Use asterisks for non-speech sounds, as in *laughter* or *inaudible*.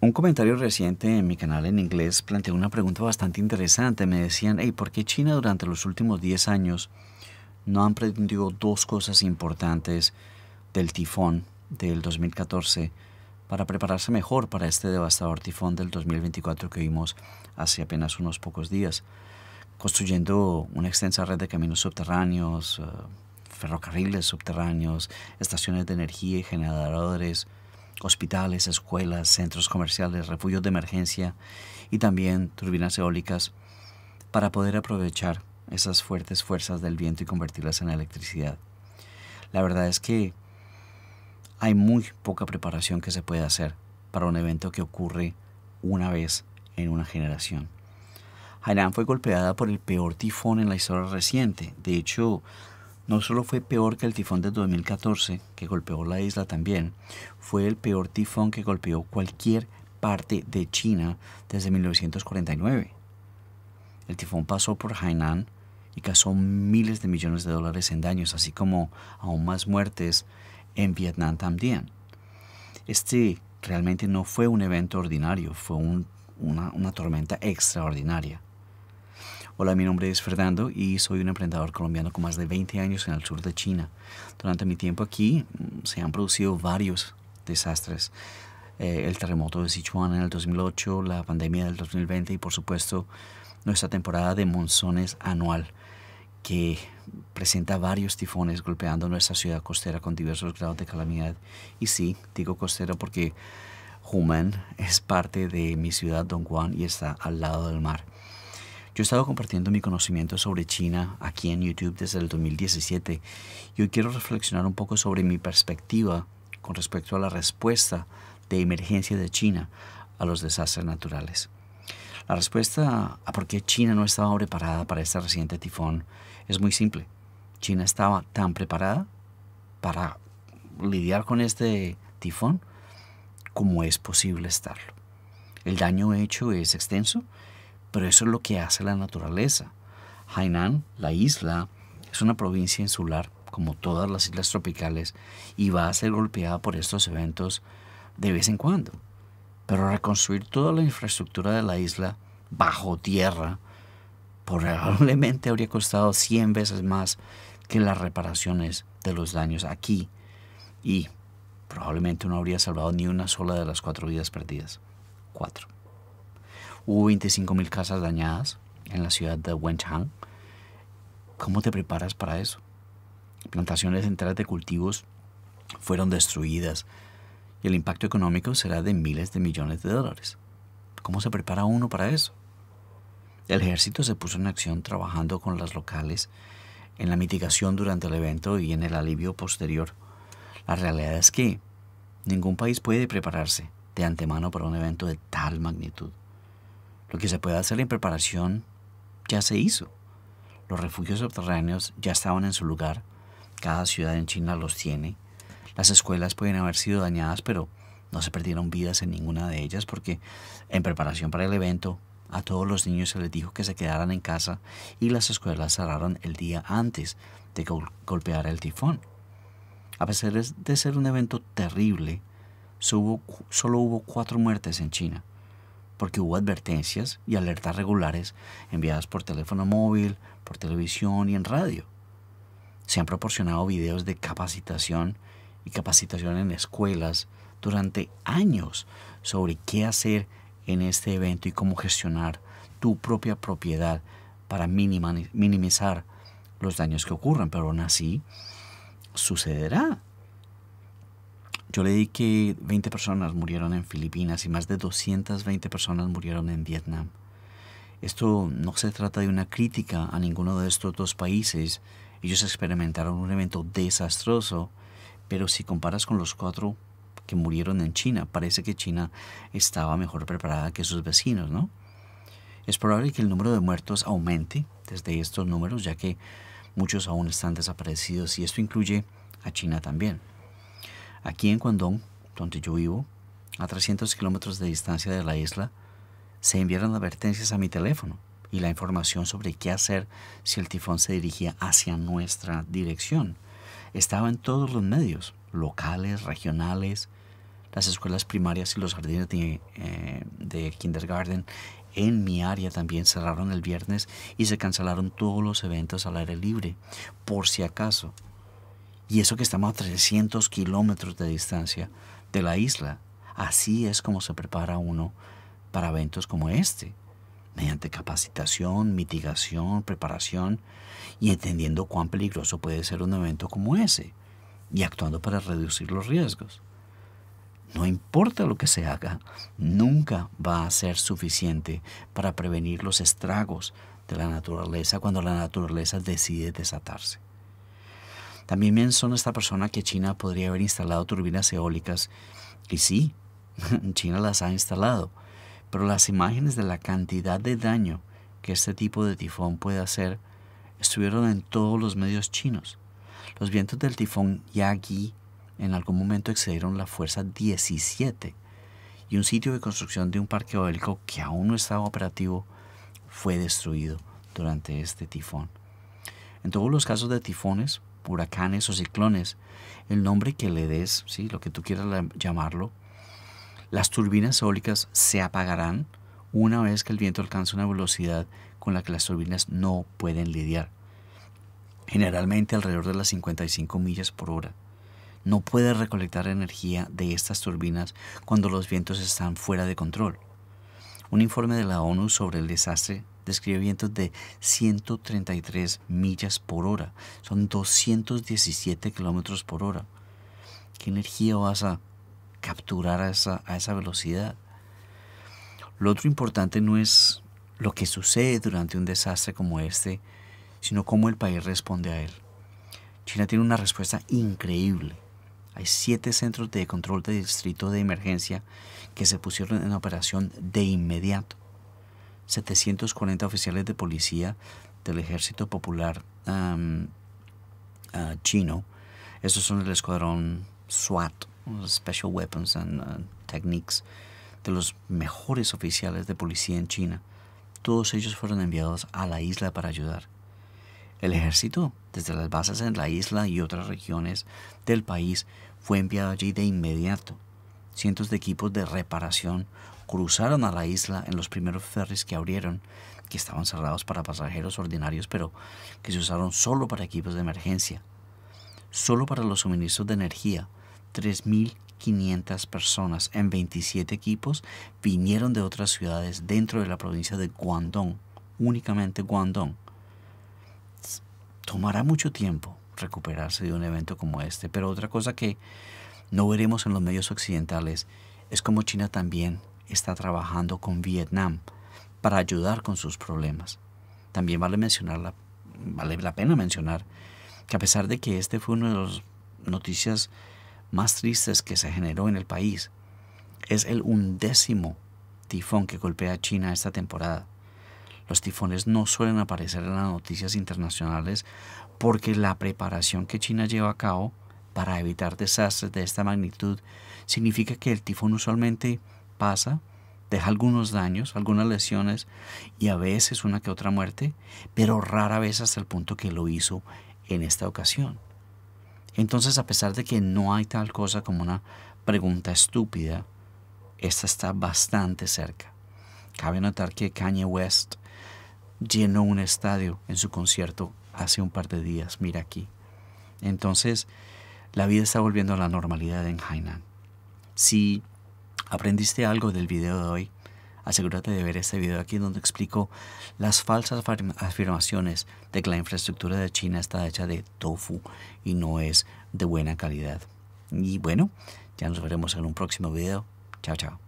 Un comentario reciente en mi canal en inglés planteó una pregunta bastante interesante. Me decían, ¿por qué China durante los últimos 10 años no han aprendido dos cosas importantes del tifón del 2014 para prepararse mejor para este devastador tifón del 2024 que vimos hace apenas unos pocos días? Construyendo una extensa red de caminos subterráneos, eh, ferrocarriles subterráneos, estaciones de energía y generadores, hospitales, escuelas, centros comerciales, refugios de emergencia y también turbinas eólicas para poder aprovechar esas fuertes fuerzas del viento y convertirlas en electricidad. La verdad es que hay muy poca preparación que se puede hacer para un evento que ocurre una vez en una generación. Hainan fue golpeada por el peor tifón en la historia reciente. De hecho, no solo fue peor que el tifón de 2014, que golpeó la isla también, fue el peor tifón que golpeó cualquier parte de China desde 1949. El tifón pasó por Hainan y causó miles de millones de dólares en daños, así como aún más muertes en Vietnam también. Este realmente no fue un evento ordinario, fue una tormenta extraordinaria. Hola, mi nombre es Fernando y soy un emprendedor colombiano con más de 20 años en el sur de China. Durante mi tiempo aquí mm, se han producido varios desastres. Eh, el terremoto de Sichuan en el 2008, la pandemia del 2020 y por supuesto nuestra temporada de monzones anual que presenta varios tifones golpeando nuestra ciudad costera con diversos grados de calamidad. Y sí, digo costera porque Humen es parte de mi ciudad Dongguan y está al lado del mar. Yo he estado compartiendo mi conocimiento sobre China aquí en YouTube desde el 2017 y hoy quiero reflexionar un poco sobre mi perspectiva con respecto a la respuesta de emergencia de China a los desastres naturales. La respuesta a por qué China no estaba preparada para este reciente tifón es muy simple. China estaba tan preparada para lidiar con este tifón como es posible estarlo. El daño hecho es extenso pero eso es lo que hace la naturaleza. Hainan, la isla, es una provincia insular, como todas las islas tropicales, y va a ser golpeada por estos eventos de vez en cuando. Pero reconstruir toda la infraestructura de la isla bajo tierra probablemente habría costado 100 veces más que las reparaciones de los daños aquí. Y probablemente no habría salvado ni una sola de las cuatro vidas perdidas. Cuatro. Hubo 25.000 casas dañadas en la ciudad de Wenchang. ¿Cómo te preparas para eso? Plantaciones centrales de cultivos fueron destruidas y el impacto económico será de miles de millones de dólares. ¿Cómo se prepara uno para eso? El ejército se puso en acción trabajando con las locales en la mitigación durante el evento y en el alivio posterior. La realidad es que ningún país puede prepararse de antemano para un evento de tal magnitud. Lo que se puede hacer en preparación ya se hizo. Los refugios subterráneos ya estaban en su lugar. Cada ciudad en China los tiene. Las escuelas pueden haber sido dañadas, pero no se perdieron vidas en ninguna de ellas porque en preparación para el evento a todos los niños se les dijo que se quedaran en casa y las escuelas cerraron el día antes de golpear el tifón. A pesar de ser un evento terrible, solo hubo cuatro muertes en China porque hubo advertencias y alertas regulares enviadas por teléfono móvil, por televisión y en radio. Se han proporcionado videos de capacitación y capacitación en escuelas durante años sobre qué hacer en este evento y cómo gestionar tu propia propiedad para minimizar los daños que ocurran, pero aún así sucederá. Yo di que 20 personas murieron en Filipinas y más de 220 personas murieron en Vietnam. Esto no se trata de una crítica a ninguno de estos dos países. Ellos experimentaron un evento desastroso, pero si comparas con los cuatro que murieron en China, parece que China estaba mejor preparada que sus vecinos, ¿no? Es probable que el número de muertos aumente desde estos números, ya que muchos aún están desaparecidos y esto incluye a China también. Aquí en Guangdong, donde yo vivo, a 300 kilómetros de distancia de la isla, se enviaron advertencias a mi teléfono y la información sobre qué hacer si el tifón se dirigía hacia nuestra dirección. Estaba en todos los medios, locales, regionales, las escuelas primarias y los jardines de, eh, de kindergarten en mi área también cerraron el viernes y se cancelaron todos los eventos al aire libre, por si acaso. Y eso que estamos a 300 kilómetros de distancia de la isla. Así es como se prepara uno para eventos como este, mediante capacitación, mitigación, preparación y entendiendo cuán peligroso puede ser un evento como ese y actuando para reducir los riesgos. No importa lo que se haga, nunca va a ser suficiente para prevenir los estragos de la naturaleza cuando la naturaleza decide desatarse. También menciona esta persona que China podría haber instalado turbinas eólicas. Y sí, *laughs* China las ha instalado. Pero las imágenes de la cantidad de daño que este tipo de tifón puede hacer estuvieron en todos los medios chinos. Los vientos del tifón Yagi en algún momento excedieron la fuerza 17 y un sitio de construcción de un parque eólico que aún no estaba operativo fue destruido durante este tifón. En todos los casos de tifones, huracanes o ciclones, el nombre que le des, lo que tú quieras llamarlo, las turbinas eólicas se apagarán una vez que el viento alcance una velocidad con la que las turbinas no pueden lidiar, generalmente alrededor de las 55 millas por hora. No puedes recolectar energía de estas turbinas cuando los vientos están fuera de control. Un informe de la ONU sobre el desastre describe vientos de 133 millas por hora. Son 217 kilómetros por hora. ¿Qué energía vas a capturar a esa, a esa velocidad? Lo otro importante no es lo que sucede durante un desastre como este, sino cómo el país responde a él. China tiene una respuesta increíble. Hay siete centros de control de distrito de emergencia que se pusieron en operación de inmediato. 740 oficiales de policía del Ejército Popular ah, Chino. Esos son el escuadrón SWAT, Special Weapons and ah, Techniques, de los mejores oficiales de policía en China. Todos ellos fueron enviados a la isla para ayudar. El ejército, desde las bases en la isla y otras regiones del país, fue enviado allí de inmediato. Cientos de equipos de reparación cruzaron a la isla en los primeros ferries que abrieron, que estaban cerrados para pasajeros ordinarios, pero que se usaron solo para equipos de emergencia. Solo para los suministros de energía, 3.500 personas en 27 equipos vinieron de otras ciudades dentro de la provincia de Guangdong, únicamente Guangdong. Tomará mucho tiempo recuperarse de un evento como este, pero otra cosa que no veremos en los medios occidentales es cómo China también está trabajando con Vietnam para ayudar con sus problemas. También vale, mencionar la, vale la pena mencionar que a pesar de que este fue una de las noticias más tristes que se generó en el país, es el undécimo tifón que golpea a China esta temporada. Los tifones no suelen aparecer en las noticias internacionales porque la preparación que China lleva a cabo para evitar desastres de esta magnitud significa que el tifón usualmente pasa, deja algunos daños, algunas lesiones y a veces una que otra muerte, pero rara vez hasta el punto que lo hizo en esta ocasión. Entonces, a pesar de que no hay tal cosa como una pregunta estúpida, esta está bastante cerca. Cabe notar que Kanye West llenó un estadio en su concierto hace un par de días, mira aquí. Entonces, la vida está volviendo a la normalidad en Hainan. Si ¿Aprendiste algo del video de hoy? Asegúrate de ver este video aquí donde explico las falsas afirmaciones de que la infraestructura de China está hecha de tofu y no es de buena calidad. Y bueno, ya nos veremos en un próximo video. Chao, chao.